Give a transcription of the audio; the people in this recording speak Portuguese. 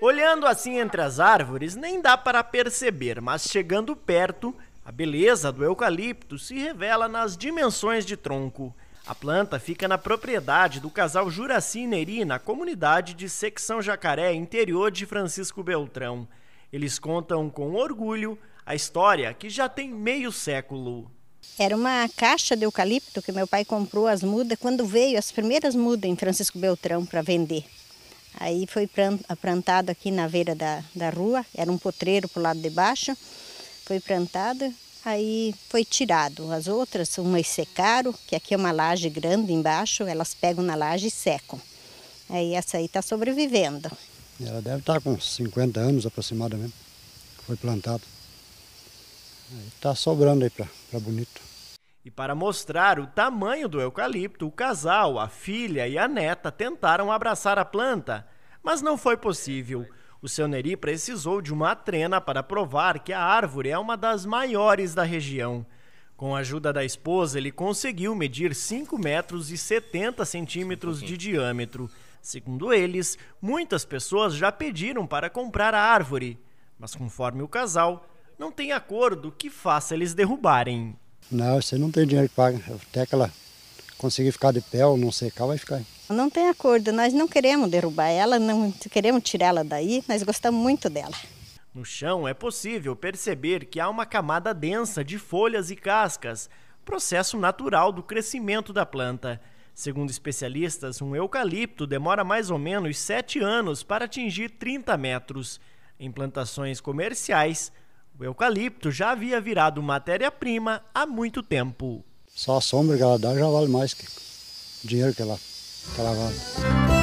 Olhando assim entre as árvores, nem dá para perceber, mas chegando perto, a beleza do eucalipto se revela nas dimensões de tronco. A planta fica na propriedade do casal Juraci Neri, na comunidade de Secção Jacaré, interior de Francisco Beltrão. Eles contam com orgulho a história que já tem meio século. Era uma caixa de eucalipto que meu pai comprou as mudas quando veio as primeiras mudas em Francisco Beltrão para vender. Aí foi plantado aqui na beira da, da rua, era um potreiro para o lado de baixo, foi plantado, aí foi tirado. As outras, umas secaram, que aqui é uma laje grande embaixo, elas pegam na laje e secam. Aí essa aí está sobrevivendo. Ela deve estar tá com 50 anos aproximadamente, foi plantado. Está sobrando aí para bonito. E para mostrar o tamanho do eucalipto, o casal, a filha e a neta tentaram abraçar a planta, mas não foi possível. O seu Neri precisou de uma trena para provar que a árvore é uma das maiores da região. Com a ajuda da esposa, ele conseguiu medir 5 metros e 70 centímetros de diâmetro. Segundo eles, muitas pessoas já pediram para comprar a árvore, mas conforme o casal, não tem acordo que faça eles derrubarem. Não, você não tem dinheiro que paga. Até que ela conseguir ficar de pé ou não secar, vai ficar. Não tem acordo, nós não queremos derrubar ela, não queremos tirá-la daí, nós gostamos muito dela. No chão é possível perceber que há uma camada densa de folhas e cascas, processo natural do crescimento da planta. Segundo especialistas, um eucalipto demora mais ou menos 7 anos para atingir 30 metros. Em plantações comerciais, o eucalipto já havia virado matéria-prima há muito tempo. Só a sombra que ela dá já vale mais que o dinheiro que ela, que ela vale.